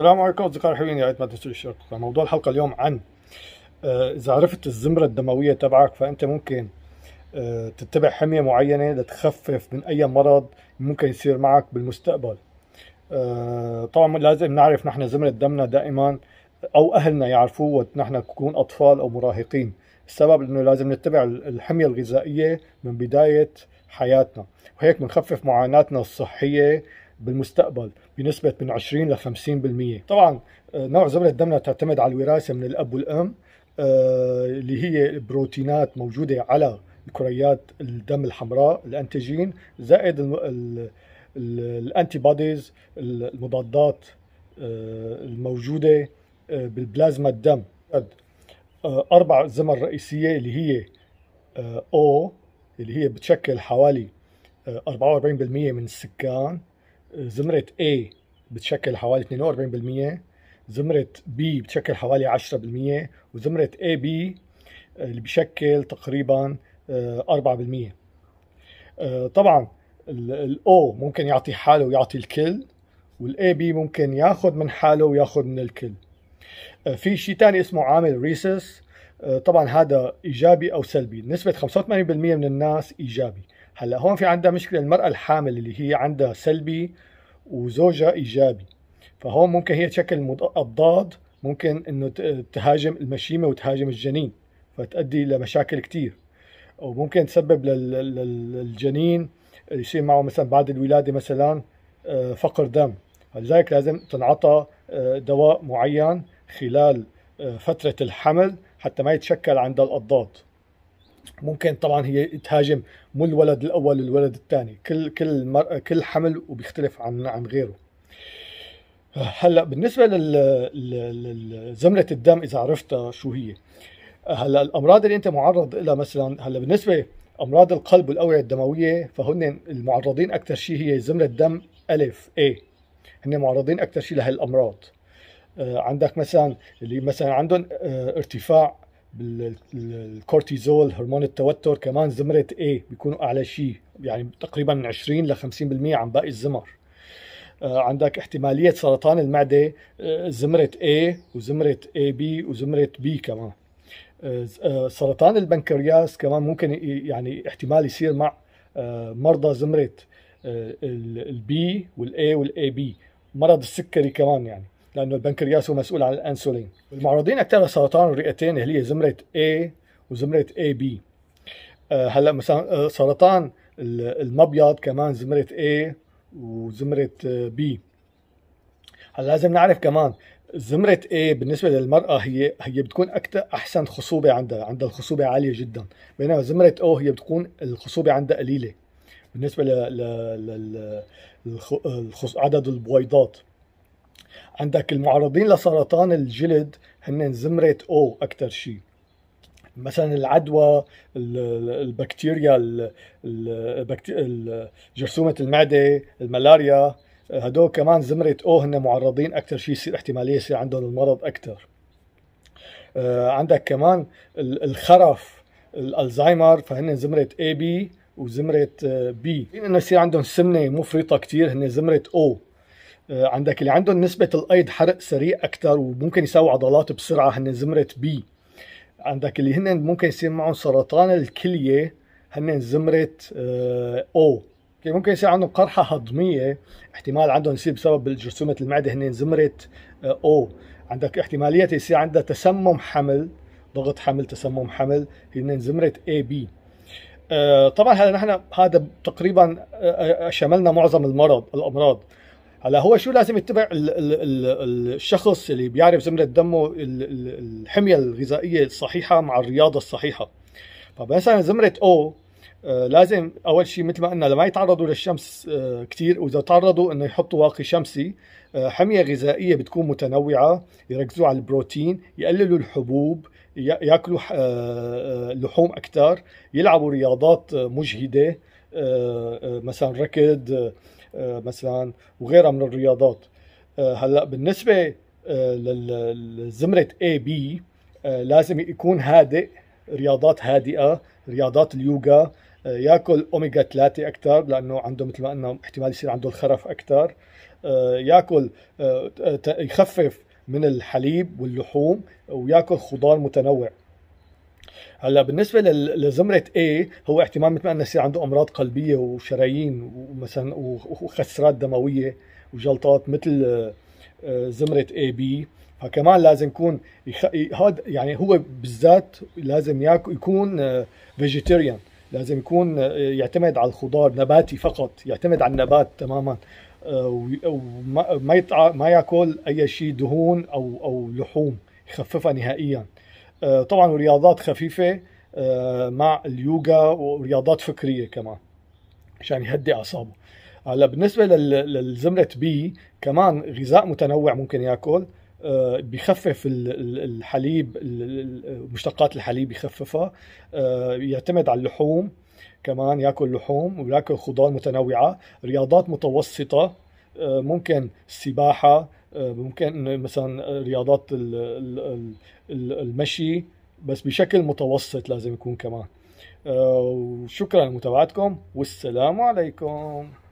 السلام عليكم اصدقائي الحلوين يا ريت ما تنسوا الاشتراك موضوع الحلقه اليوم عن آه، اذا عرفت الزمره الدمويه تبعك فانت ممكن آه، تتبع حميه معينه لتخفف من اي مرض ممكن يصير معك بالمستقبل آه، طبعا لازم نعرف نحن زمره دمنا دائما او اهلنا يعرفوه نحن نكون اطفال او مراهقين السبب انه لازم نتبع الحميه الغذائيه من بدايه حياتنا وهيك بنخفف معاناتنا الصحيه بالمستقبل بنسبة من 20 ل 50% طبعا آه، نوع زبدة دمنا تعتمد على الوراثة من الأب والأم آه، اللي هي بروتينات موجودة على الكريات الدم الحمراء الأنتيجين زائد الأنتي بوديز المضادات آه، الموجودة بالبلازما الدم أربع زمر رئيسية اللي هي أو اللي هي بتشكل حوالي 44% من السكان زمرة A بتشكل حوالي 42% زمرة B بتشكل حوالي 10% وزمرة AB اللي بشكل تقريبا 4% آه، آه، طبعا الاو ممكن يعطي حاله ويعطي الكل والاي بي ممكن ياخذ من حاله وياخذ من الكل آه، في شيء ثاني اسمه عامل ريسس طبعا هذا ايجابي او سلبي نسبه 85% من الناس ايجابي هلا هون في عندها مشكله المراه الحامل اللي هي عندها سلبي وزوجها ايجابي فهون ممكن هي تشكل اضداد ممكن انه تهاجم المشيمه وتهاجم الجنين فتؤدي لمشاكل كثير وممكن تسبب للجنين يصير معه مثلا بعد الولاده مثلا آه، فقر دم فلذلك لازم تنعطى آه، دواء معين خلال آه، فتره الحمل حتى ما يتشكل عند الاضداد ممكن طبعا هي تهاجم مو الولد الاول الولد الثاني كل كل مر... كل حمل وبيختلف عن عن غيره هلا بالنسبه لل الدم اذا عرفتها شو هي هلا الامراض اللي انت معرض لها مثلا هلا بالنسبه امراض القلب والاوعيه الدمويه فهن المعرضين اكثر شيء هي زمره الدم الف اي هن معرضين اكثر شيء لهالامراض آه، عندك مثلا اللي مثلا عندهم آه، ارتفاع بالكورتيزول هرمون التوتر كمان زمرة A بيكونوا أعلى شيء يعني تقريبا 20 ل 50% عن باقي الزمر آه، عندك احتمالية سرطان المعدة آه، زمرة A وزمرة AB وزمرة B كمان آه، سرطان البنكرياس كمان ممكن يعني احتمال يصير مع مرضى زمرة البي والاي والاي بي مرض السكري كمان يعني لأنه البنكرياس هو مسؤول عن الأنسولين المعرضين أكثر لسرطان الرئتين اللي هي زمرة A وزمرة اي آه، بي هلا مثلا آه، سرطان المبيض كمان زمرة A وزمرة آه، B هلا لازم نعرف كمان زمرة A بالنسبة للمرأة هي هي بتكون أكثر أحسن خصوبة عندها، عندها الخصوبة عالية جدا، بينما زمرة O هي بتكون الخصوبة عندها قليلة بالنسبة ل عدد البويضات عندك المعرضين لسرطان الجلد هن زمرة او أكثر شيء مثلا العدوى البكتيريا جرثومة المعدة الملاريا هدول كمان زمرة أو هن معرضين أكثر شيء يصير احتمالية يصير عندهم المرض أكثر آه، عندك كمان الخرف الزهايمر فهن زمرة اي بي وزمرة بي آه، إنه يصير عندهم سمنة مفرطة كثير هن زمرة او آه، عندك اللي عندهم نسبة الأيض حرق سريع أكثر وممكن يساووا عضلات بسرعة هن زمرة بي عندك اللي هن ممكن يصير معهم سرطان الكلية هن زمرة آه، أو ممكن يصير عندهم قرحة هضمية احتمال عندهم يصير بسبب جرثومة المعدة هن زمرة أو آه، عندك احتمالية يصير عندها تسمم حمل ضغط حمل تسمم حمل هن زمرة اي بي طبعا هلا نحن هذا تقريبا شملنا معظم المرض الامراض هلا هو شو لازم يتبع الشخص اللي بيعرف زمرة دمه الحمية الغذائية الصحيحة مع الرياضة الصحيحة فمثلا زمرة او آه، لازم اول شيء مثل ما قلنا لما يتعرضوا للشمس آه، كثير واذا تعرضوا انه يحطوا واقي شمسي آه، حميه غذائيه بتكون متنوعه يركزوا على البروتين يقللوا الحبوب ياكلوا لحوم اكثر يلعبوا رياضات مجهده مثلا ركض آه، مثلا وغيرها من الرياضات آه، هلا بالنسبه آه، للزمرة اي بي لازم يكون هادئ رياضات هادئه رياضات اليوغا ياكل اوميجا 3 اكثر لانه عنده مثل ما قلنا احتمال يصير عنده الخرف اكثر ياكل يخفف من الحليب واللحوم وياكل خضار متنوع هلا بالنسبه لزمره A هو احتمال مثل ما قلنا يصير عنده امراض قلبيه وشرايين ومثلا وخسرات دمويه وجلطات مثل آه، زمره اي بي فكمان لازم يكون يخ... هذا يعني هو بالذات لازم يكون فيجيتيريان آه، لازم يكون آه، يعتمد على الخضار نباتي فقط يعتمد على النبات تماما وما يتع... ما ياكل اي شيء دهون او او لحوم يخففها نهائيا آه، طبعا رياضات خفيفه آه، مع اليوغا ورياضات فكريه كمان عشان يهدي اعصابه هلا بالنسبه للزمره بي كمان غذاء متنوع ممكن ياكل آه، بخفف الحليب مشتقات الحليب يخففها يعتمد على اللحوم كمان ياكل لحوم وياكل خضار متنوعه رياضات متوسطه ممكن السباحه ممكن مثلا رياضات المشي بس بشكل متوسط لازم يكون كمان آه، وشكرا لمتابعتكم والسلام عليكم